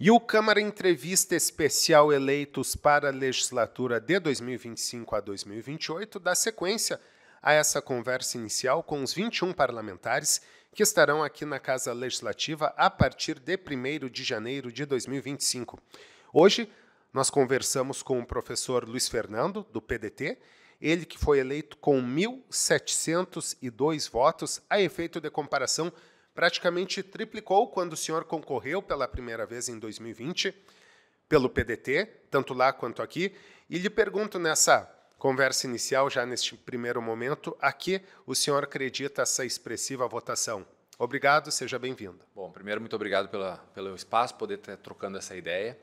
E o Câmara Entrevista Especial Eleitos para a Legislatura de 2025 a 2028 dá sequência a essa conversa inicial com os 21 parlamentares que estarão aqui na Casa Legislativa a partir de 1 de janeiro de 2025. Hoje, nós conversamos com o professor Luiz Fernando, do PDT, ele que foi eleito com 1.702 votos, a efeito de comparação praticamente triplicou quando o senhor concorreu pela primeira vez em 2020 pelo PDT, tanto lá quanto aqui, e lhe pergunto nessa conversa inicial, já neste primeiro momento, a que o senhor acredita essa expressiva votação? Obrigado, seja bem-vindo. Bom, primeiro, muito obrigado pela, pelo espaço, poder estar trocando essa ideia.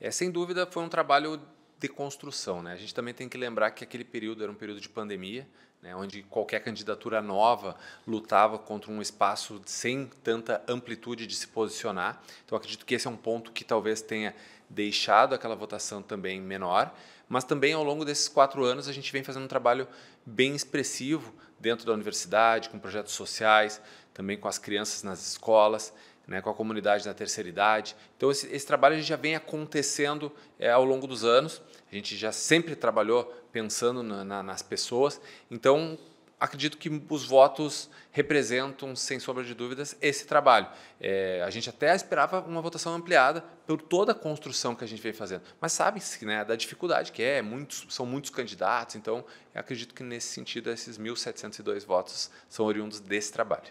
É, sem dúvida, foi um trabalho de construção. Né? A gente também tem que lembrar que aquele período era um período de pandemia, né, onde qualquer candidatura nova lutava contra um espaço sem tanta amplitude de se posicionar. Então, acredito que esse é um ponto que talvez tenha deixado aquela votação também menor, mas também ao longo desses quatro anos a gente vem fazendo um trabalho bem expressivo dentro da universidade, com projetos sociais, também com as crianças nas escolas né, com a comunidade da terceira idade. Então, esse, esse trabalho já vem acontecendo é, ao longo dos anos. A gente já sempre trabalhou pensando na, na, nas pessoas. Então, acredito que os votos representam, sem sombra de dúvidas, esse trabalho. É, a gente até esperava uma votação ampliada por toda a construção que a gente vem fazendo, mas sabe-se né, da dificuldade que é, muitos, são muitos candidatos, então acredito que nesse sentido esses 1.702 votos são oriundos desse trabalho.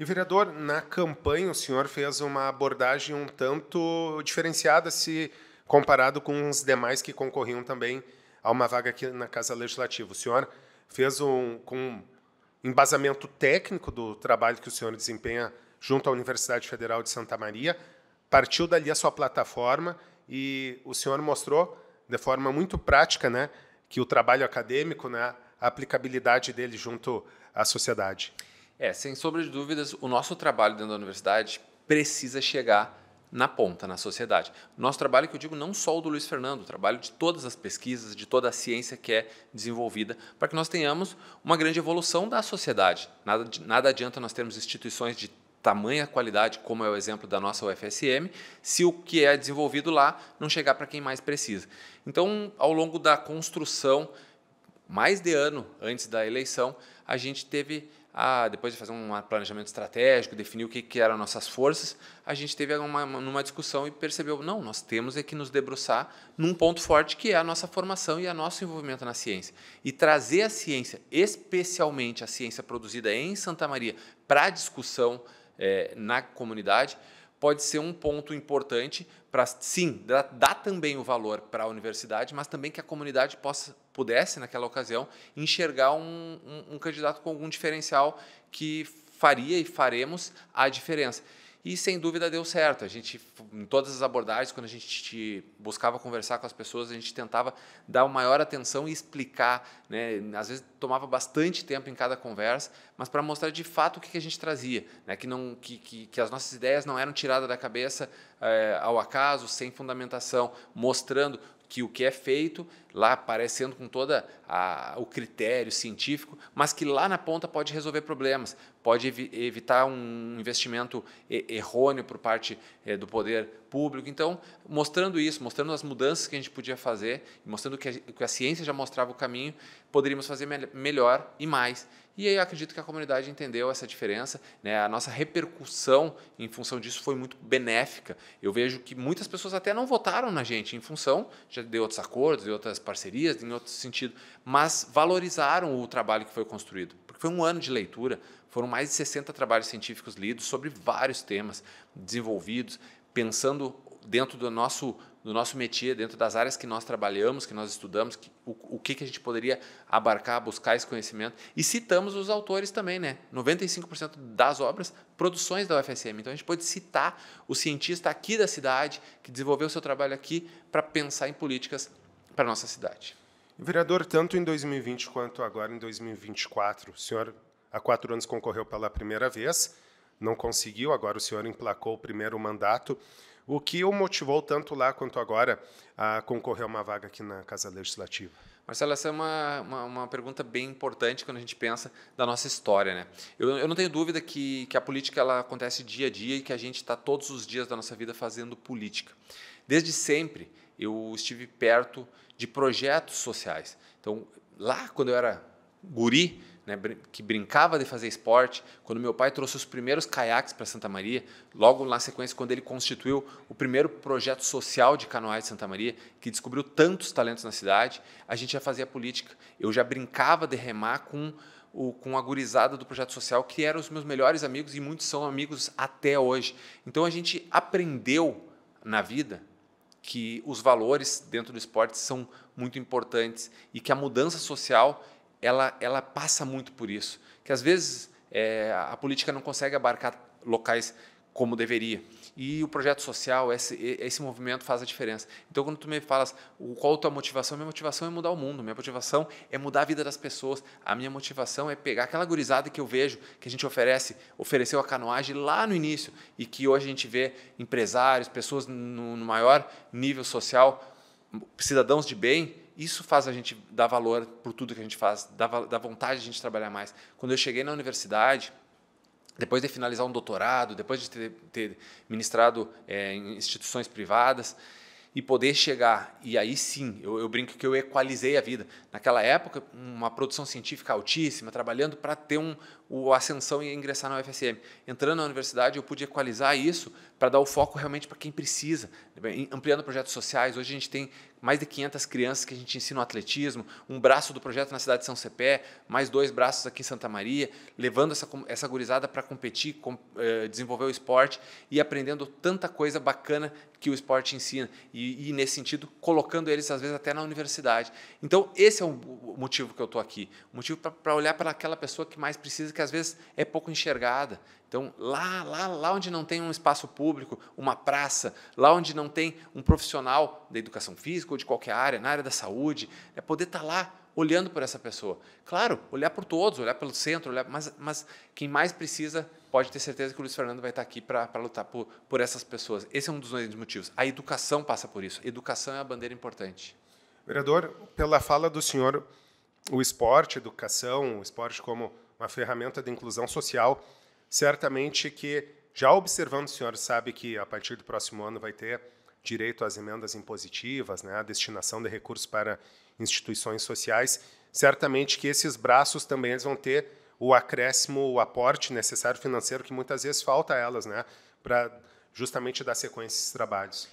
E, vereador, na campanha o senhor fez uma abordagem um tanto diferenciada se comparado com os demais que concorriam também a uma vaga aqui na Casa Legislativa. O senhor fez um, com embasamento técnico do trabalho que o senhor desempenha junto à Universidade Federal de Santa Maria, partiu dali a sua plataforma e o senhor mostrou de forma muito prática né, que o trabalho acadêmico, né, a aplicabilidade dele junto à sociedade. É, sem sombra de dúvidas, o nosso trabalho dentro da universidade precisa chegar na ponta, na sociedade. Nosso trabalho, que eu digo, não só o do Luiz Fernando, o trabalho de todas as pesquisas, de toda a ciência que é desenvolvida, para que nós tenhamos uma grande evolução da sociedade. Nada, nada adianta nós termos instituições de tamanha qualidade, como é o exemplo da nossa UFSM, se o que é desenvolvido lá não chegar para quem mais precisa. Então, ao longo da construção, mais de ano antes da eleição, a gente teve a, depois de fazer um planejamento estratégico, definir o que, que eram nossas forças, a gente teve uma, uma discussão e percebeu, não, nós temos é que nos debruçar num ponto forte que é a nossa formação e o nosso envolvimento na ciência. E trazer a ciência, especialmente a ciência produzida em Santa Maria, para discussão é, na comunidade, pode ser um ponto importante para, sim, dar, dar, também o valor para a universidade, mas também que a comunidade possa, pudesse, naquela ocasião, enxergar um, um, um candidato com algum diferencial que faria e faremos a diferença. E sem dúvida deu certo. A gente, em todas as abordagens, quando a gente buscava conversar com as pessoas, a gente tentava dar maior atenção e explicar. Né? Às vezes tomava bastante tempo em cada conversa, mas para mostrar de fato o que, a gente trazia, né? que, não, que, que, que as nossas ideias não eram tiradas da cabeça é, ao acaso, sem fundamentação, mostrando que o que é feito lá parecendo com toda a, o critério científico, mas que lá na ponta pode resolver problemas, pode evi evitar um investimento errôneo por parte eh, do poder público. Então, mostrando isso, mostrando as mudanças que a gente podia fazer, mostrando que a, que a ciência já mostrava o caminho, poderíamos fazer me melhor e mais. E acredito que a comunidade entendeu essa diferença. Né? A nossa repercussão em função disso foi muito benéfica. Eu vejo que muitas pessoas até não votaram na gente em função já de outros acordos, de outras parcerias, em outro sentido, mas valorizaram o trabalho que foi construído. Porque foi um ano de leitura, foram mais de 60 trabalhos científicos lidos sobre vários temas desenvolvidos, pensando dentro do nosso no nosso métier, dentro das áreas que nós trabalhamos, que nós estudamos, que, o, o que, que a gente poderia abarcar, buscar esse conhecimento. E citamos os autores também, né? 95% das obras, produções da UFSM. Então a gente pode citar o cientista aqui da cidade, que desenvolveu seu trabalho aqui, para pensar em políticas para a nossa cidade. Vereador, tanto em 2020 quanto agora em 2024, o senhor há quatro anos concorreu pela primeira vez, não conseguiu, agora o senhor emplacou o primeiro mandato. O que o motivou tanto lá quanto agora a concorrer a uma vaga aqui na Casa Legislativa? Marcelo, essa é uma, uma, uma, pergunta bem importante quando a gente pensa da nossa história. Né? Eu, eu não tenho dúvida que, que a política ela acontece dia a dia e que a gente está todos os dias da nossa vida fazendo política. Desde sempre eu estive perto de projetos sociais. Então, lá quando eu era guri, né, que brincava de fazer esporte. Quando meu pai trouxe os primeiros caiaques para Santa Maria, logo na sequência, quando ele constituiu o primeiro projeto social de canoagem de Santa Maria, que descobriu tantos talentos na cidade, a gente já fazia política. Eu já brincava de remar com o, com a gurizada do projeto social, que eram os meus melhores amigos e muitos são amigos até hoje. Então a gente aprendeu na vida que os valores dentro do esporte são muito importantes e que a mudança social ela, ela passa muito por isso. Que às vezes é, a política não consegue abarcar locais como deveria. E o projeto social, esse, esse movimento faz a diferença. Então, quando tu me falas qual a tua motivação, minha motivação é mudar o mundo, minha motivação é mudar a vida das pessoas, a minha motivação é pegar aquela gurizada que eu vejo, que a gente oferece, ofereceu a canoagem lá no início e que hoje a gente vê empresários, pessoas no, no maior nível social, cidadãos de bem, isso faz a gente dar valor por tudo que a gente faz, dá, dá vontade de a gente trabalhar mais. Quando eu cheguei na universidade, depois de finalizar um doutorado, depois de ter, ter ministrado é, em instituições privadas, e poder chegar, e aí sim, eu, eu, brinco que eu equalizei a vida. Naquela época, uma produção científica altíssima, trabalhando para ter um, o ascensão e ingressar na UFSM. Entrando na universidade, eu pude equalizar isso para dar o foco realmente para quem precisa, ampliando projetos sociais. Hoje a gente tem mais de 500 crianças que a gente ensina o atletismo, um braço do projeto na cidade de São Cepé, mais dois braços aqui em Santa Maria, levando essa, essa gurizada para competir, com, eh, desenvolver o esporte e aprendendo tanta coisa bacana que o esporte ensina. E, e, nesse sentido, colocando eles às vezes até na universidade. Então, esse é o motivo que eu estou aqui. O motivo para olhar para aquela pessoa que mais precisa, que que às vezes é pouco enxergada. Então, lá, lá, lá onde não tem um espaço público, uma praça, lá onde não tem um profissional da educação física ou de qualquer área, na área da saúde, é poder estar tá lá olhando por essa pessoa. Claro, olhar por todos, olhar pelo centro, olhar, mas, mas quem mais precisa pode ter certeza que o Luiz Fernando vai estar tá aqui para lutar por, por essas pessoas. Esse é um dos motivos. A educação passa por isso. A educação é a bandeira importante. Vereador, pela fala do senhor, o esporte, educação, o esporte como uma ferramenta de inclusão social, certamente que já observando, o senhor sabe que a partir do próximo ano vai ter direito às emendas impositivas, né, a destinação de recursos para instituições sociais, certamente que esses braços também eles vão ter o acréscimo, o aporte necessário financeiro que muitas vezes falta a elas, né, para justamente dar sequência a esses trabalhos.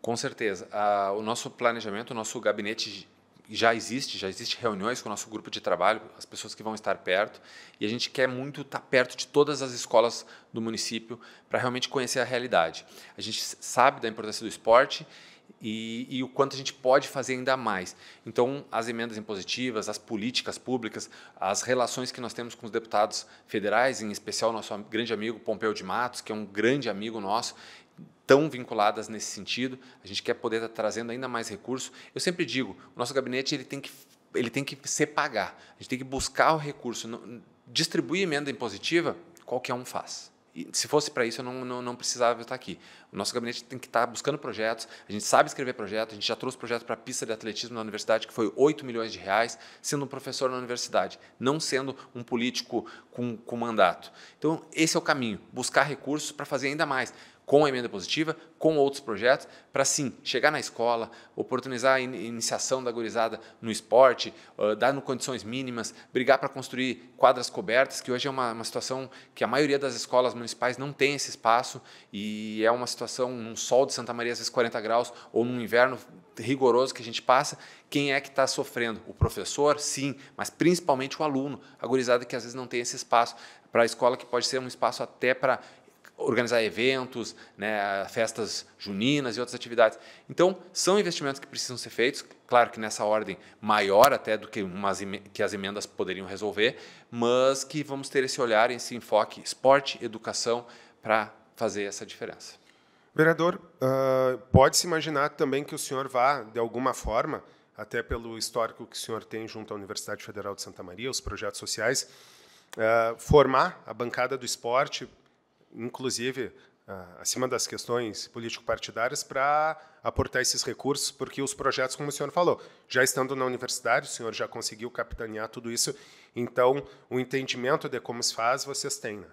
Com certeza. Ah, o nosso planejamento, o nosso gabinete já existe, já existe reuniões com o nosso grupo de trabalho, as pessoas que vão estar perto, e a gente quer muito estar tá perto de todas as escolas do município para realmente conhecer a realidade. A gente sabe da importância do esporte e, e, o quanto a gente pode fazer ainda mais. Então, as emendas impositivas, as políticas públicas, as relações que nós temos com os deputados federais, em especial nosso grande amigo Pompeu de Matos, que é um grande amigo nosso tão vinculadas nesse sentido. A gente quer poder estar tá trazendo ainda mais recursos. Eu sempre digo, o nosso gabinete ele tem que ele tem que se pagar. A gente tem que buscar o recurso. Distribuir emenda impositiva, qualquer um faz. E se fosse para isso, eu não, não, não, precisava estar aqui. O nosso gabinete tem que estar tá buscando projetos, a gente sabe escrever projetos, a gente já trouxe projeto para a pista de atletismo na universidade, que foi 8 milhões de reais, sendo um professor na universidade, não sendo um político com, com mandato. Então, esse é o caminho, buscar recursos para fazer ainda mais com a emenda positiva, com outros projetos, para sim chegar na escola, oportunizar a iniciação da gurizada no esporte, uh, dar no condições mínimas, brigar para construir quadras cobertas, que hoje é uma, uma, situação que a maioria das escolas municipais não tem esse espaço e é uma situação num sol de Santa Maria às vezes 40 graus ou num inverno rigoroso que a gente passa, quem é que está sofrendo? O professor, sim, mas principalmente o aluno, a gurizada que às vezes não tem esse espaço para a escola que pode ser um espaço até para organizar eventos, né, festas juninas e outras atividades. Então, são investimentos que precisam ser feitos, claro que nessa ordem maior até do que, umas, que as emendas poderiam resolver, mas que vamos ter esse olhar, esse enfoque esporte, educação, para fazer essa diferença. Vereador, uh, pode-se imaginar também que o senhor vá, de alguma forma, até pelo histórico que o senhor tem junto à Universidade Federal de Santa Maria, os projetos sociais, uh, formar a bancada do esporte inclusive, ah, acima das questões político-partidárias, para aportar esses recursos, porque os projetos, como o senhor falou, já estando na universidade, o senhor já conseguiu capitanear tudo isso, então o entendimento de como se faz vocês têm. Né?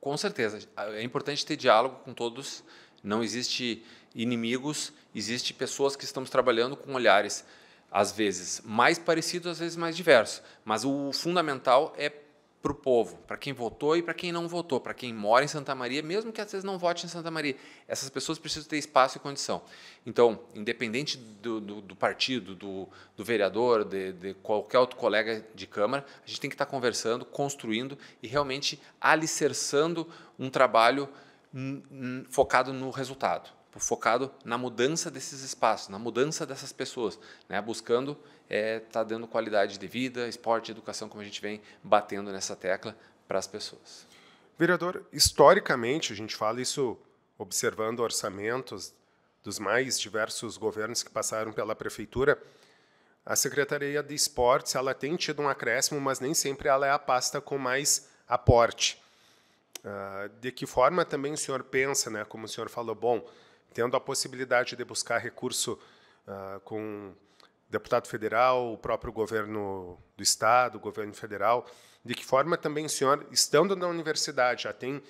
Com certeza. É importante ter diálogo com todos, não existe inimigos, existe pessoas que estamos trabalhando com olhares às vezes mais parecidos, às vezes mais diversos, mas o fundamental é para o povo, para quem votou e para quem não votou, para quem mora em Santa Maria, mesmo que às vezes não vote em Santa Maria. Essas pessoas precisam ter espaço e condição. Então, independente do, do, do partido, do, do vereador, de, de, qualquer outro colega de Câmara, a gente tem que estar conversando, construindo e realmente alicerçando um trabalho focado no resultado. Tipo, focado na mudança desses espaços, na mudança dessas pessoas, né? buscando estar é, tá dando qualidade de vida, esporte, educação, como a gente vem batendo nessa tecla para as pessoas. Vereador, historicamente, a gente fala isso observando orçamentos dos mais diversos governos que passaram pela prefeitura, a Secretaria de Esportes ela tem tido um acréscimo, mas nem sempre ela é a pasta com mais aporte. Uh, de que forma também o senhor pensa, né? como o senhor falou, bom, tendo a possibilidade de buscar recurso uh, com deputado federal, o próprio governo do estado, o governo federal. De que forma também o senhor, estando na universidade, já tem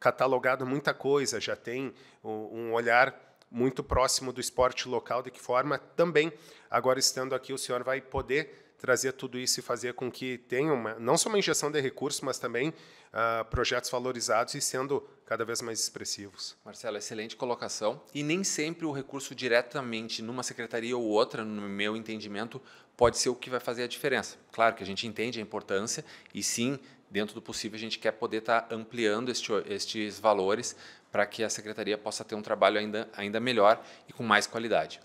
catalogado muita coisa, já tem um olhar muito próximo do esporte local, de que forma também, agora estando aqui, o senhor vai poder trazer tudo isso e fazer com que tenha uma, não só uma injeção de recursos, mas também uh, projetos valorizados e sendo cada vez mais expressivos. Marcelo, excelente colocação. E nem sempre o recurso diretamente numa secretaria ou outra, no meu entendimento, pode ser o que vai fazer a diferença. Claro que a gente entende a importância e sim, dentro do possível, a gente quer poder estar tá ampliando este, estes valores para que a secretaria possa ter um trabalho ainda, ainda melhor e com mais qualidade.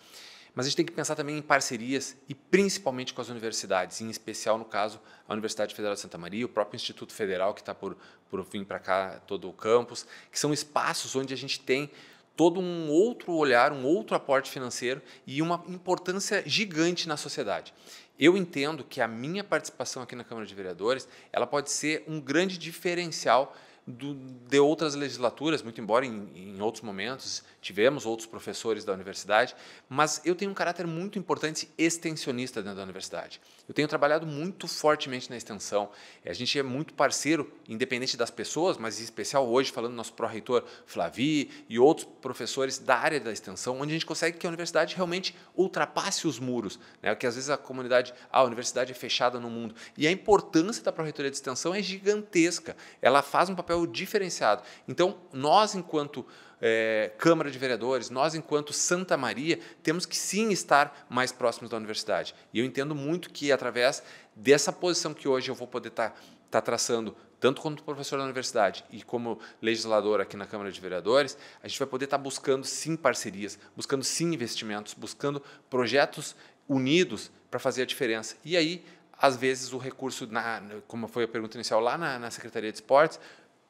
Mas a gente tem que pensar também em parcerias e principalmente com as universidades, em especial, no caso, a Universidade Federal de Santa Maria, o próprio Instituto Federal, que está por, por vir para cá todo o campus, que são espaços onde a gente tem todo um outro olhar, um outro aporte financeiro e uma importância gigante na sociedade. Eu entendo que a minha participação aqui na Câmara de Vereadores, ela pode ser um grande diferencial do, de outras legislaturas, muito embora em, em, outros momentos tivemos outros professores da universidade, mas eu tenho um caráter muito importante extensionista dentro da universidade. Eu tenho trabalhado muito fortemente na extensão. A gente é muito parceiro, independente das pessoas, mas em especial hoje, falando do nosso pró-reitor Flavi e outros professores da área da extensão, onde a gente consegue que a universidade realmente ultrapasse os muros. Né? Porque às vezes a comunidade, ah, a universidade é fechada no mundo. E a importância da pró-reitoria de extensão é gigantesca. Ela faz um papel diferenciado. Então, nós, enquanto é, Câmara de Vereadores, nós, enquanto Santa Maria, temos que sim estar mais próximos da universidade. E eu entendo muito que, através dessa posição que hoje eu vou poder estar tá, tá traçando, tanto como professor da universidade e como legislador aqui na Câmara de Vereadores, a gente vai poder estar tá buscando sim parcerias, buscando sim investimentos, buscando projetos unidos para fazer a diferença. E aí, às vezes, o recurso, na, como foi a pergunta inicial, lá na, na Secretaria de Esportes,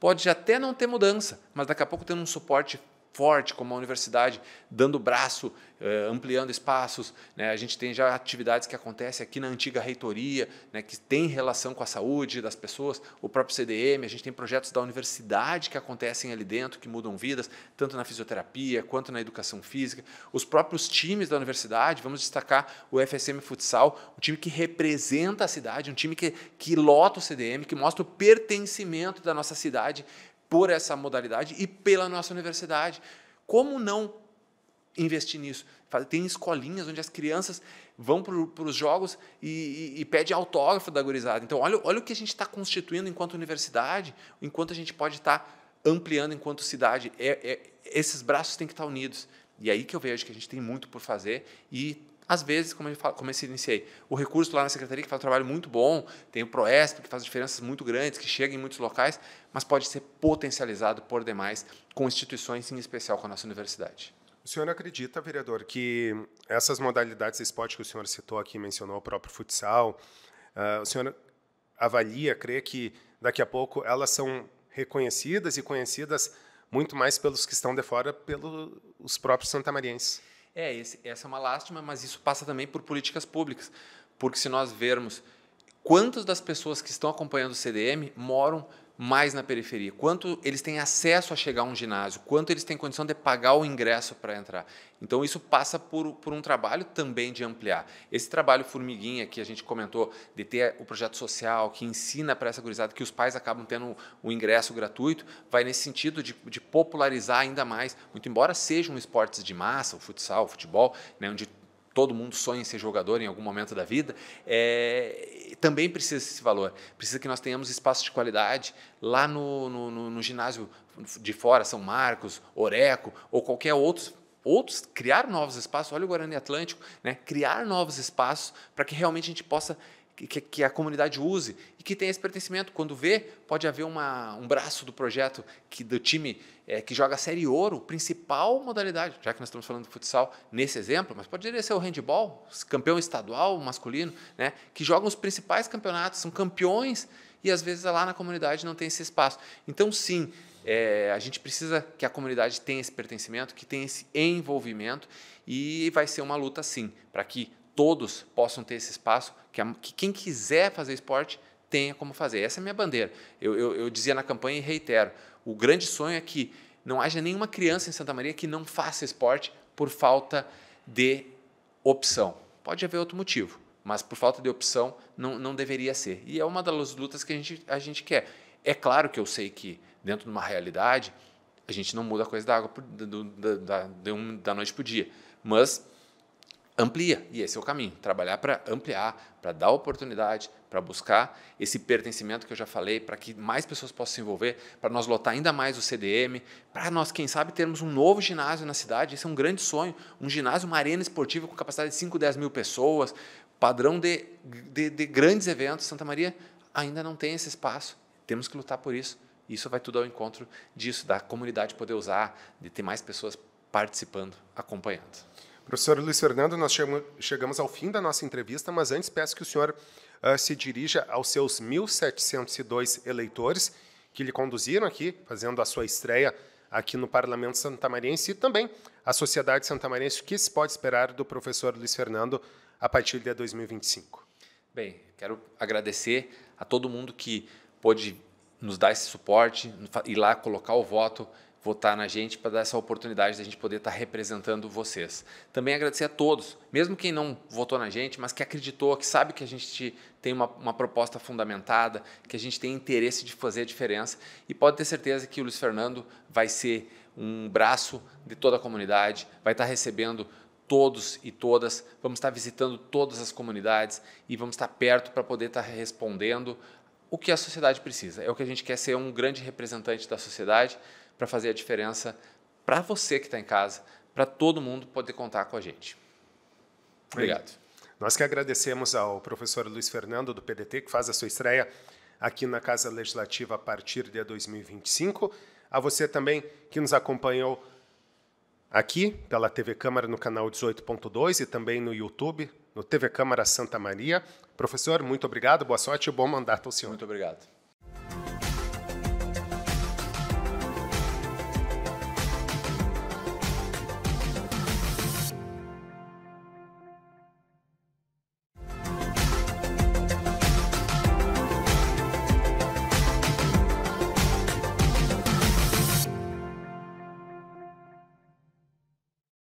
pode até não ter mudança, mas daqui a pouco tendo um suporte forte como a universidade, dando braço, eh, ampliando espaços. Né? A gente tem já atividades que acontecem aqui na antiga reitoria, né? que tem relação com a saúde das pessoas, o próprio CDM, a gente tem projetos da universidade que acontecem ali dentro, que mudam vidas, tanto na fisioterapia quanto na educação física. Os próprios times da universidade, vamos destacar o FSM Futsal, um time que representa a cidade, um time que, que lota o CDM, que mostra o pertencimento da nossa cidade por essa modalidade e pela nossa universidade. Como não investir nisso? Tem escolinhas onde as crianças vão para os jogos e, e, e pede autógrafo da gurizada. Então, olha, olha o que a gente está constituindo enquanto universidade, enquanto a gente pode estar tá ampliando enquanto cidade. É, é, esses braços têm que estar tá unidos. E é aí que eu vejo que a gente tem muito por fazer e às vezes, como eu, falo, como eu iniciei, o recurso lá na secretaria que faz um trabalho muito bom, tem o Proesp que faz diferenças muito grandes, que chega em muitos locais, mas pode ser potencializado por demais com instituições, em especial com a nossa universidade. O senhor acredita, vereador, que essas modalidades esporte que o senhor citou aqui, mencionou o próprio futsal, uh, o senhor avalia, crê que daqui a pouco elas são reconhecidas e conhecidas muito mais pelos que estão de fora, pelos próprios santamarienses? É, esse, essa é uma lástima, mas isso passa também por políticas públicas. Porque se nós vermos quantas das pessoas que estão acompanhando o CDM moram mais na periferia, quanto eles têm acesso a chegar a um ginásio, quanto eles têm condição de pagar o ingresso para entrar. Então, isso passa por, por um trabalho também de ampliar. Esse trabalho formiguinha que a gente comentou, de ter o projeto social, que ensina para essa gurizada que os pais acabam tendo o ingresso gratuito, vai nesse sentido de, de popularizar ainda mais, muito embora sejam um esportes de massa, o futsal, o futebol, né, onde todo mundo sonha em ser jogador em algum momento da vida, é, também precisa desse valor. Precisa que nós tenhamos espaço de qualidade lá no, no, no, no ginásio de fora, São Marcos, Oreco ou qualquer outro outros, criar novos espaços, olha o Guarani Atlântico, né? criar novos espaços para que realmente a gente possa que, que, a comunidade use e que tenha esse pertencimento. Quando vê, pode haver uma, um braço do projeto que do time é, que joga a série ouro, principal modalidade, já que nós estamos falando de futsal nesse exemplo, mas poderia ser o handball, campeão estadual masculino, né, que joga os principais campeonatos, são campeões e às vezes lá na comunidade não tem esse espaço. Então, sim, é, a gente precisa que a comunidade tenha esse pertencimento, que tenha esse envolvimento e vai ser uma luta, sim, para que todos possam ter esse espaço, que, a, que quem quiser fazer esporte tenha como fazer. Essa é a minha bandeira. Eu, eu, eu dizia na campanha e reitero: o grande sonho é que não haja nenhuma criança em Santa Maria que não faça esporte por falta de opção. Pode haver outro motivo, mas por falta de opção não, não deveria ser. E é uma das lutas que a gente, a gente quer. É claro que eu sei que dentro de uma realidade a gente não muda a coisa da água pro, do, da, de um, da noite para o dia, mas amplia. E esse é o caminho: trabalhar para ampliar, para dar oportunidade, para buscar esse pertencimento que eu já falei, para que mais pessoas possam se envolver, para nós lotar ainda mais o CDM, para nós, quem sabe, termos um novo ginásio na cidade. Esse é um grande sonho: um ginásio, uma arena esportiva com capacidade de 5, 10 mil pessoas, padrão de, de, de grandes eventos. Santa Maria ainda não tem esse espaço. Temos que lutar por isso. Isso vai tudo ao encontro disso, da comunidade poder usar, de ter mais pessoas participando, acompanhando. Professor Luiz Fernando, nós chegamos ao fim da nossa entrevista, mas antes peço que o senhor uh, se dirija aos seus 1.702 eleitores que lhe conduziram aqui, fazendo a sua estreia aqui no Parlamento Santamariense e também à sociedade santamariense. O que se pode esperar do professor Luiz Fernando a partir de 2025? Bem, quero agradecer a todo mundo que pôde nos dar esse suporte, ir lá colocar o voto votar na gente para dar essa oportunidade de a gente poder estar tá representando vocês. Também agradecer a todos, mesmo quem não votou na gente, mas que acreditou, que sabe que a gente tem uma, uma proposta fundamentada, que a gente tem interesse de fazer a diferença e pode ter certeza que o Luiz Fernando vai ser um braço de toda a comunidade, vai estar tá recebendo todos e todas, vamos estar tá visitando todas as comunidades e vamos estar perto para poder estar respondendo o que a sociedade precisa. É o que a gente quer ser um grande representante da sociedade para fazer a diferença para você que está em casa, para todo mundo poder contar com a gente. Obrigado. Bem, nós que agradecemos ao professor Luiz Fernando, do PDT, que faz a sua estreia aqui na Casa Legislativa a partir de 2025. A você também que nos acompanhou aqui pela TV Câmara no canal 18.2 e também no YouTube, no TV Câmara Santa Maria. Professor, muito obrigado, boa sorte e bom mandato ao senhor. Muito obrigado.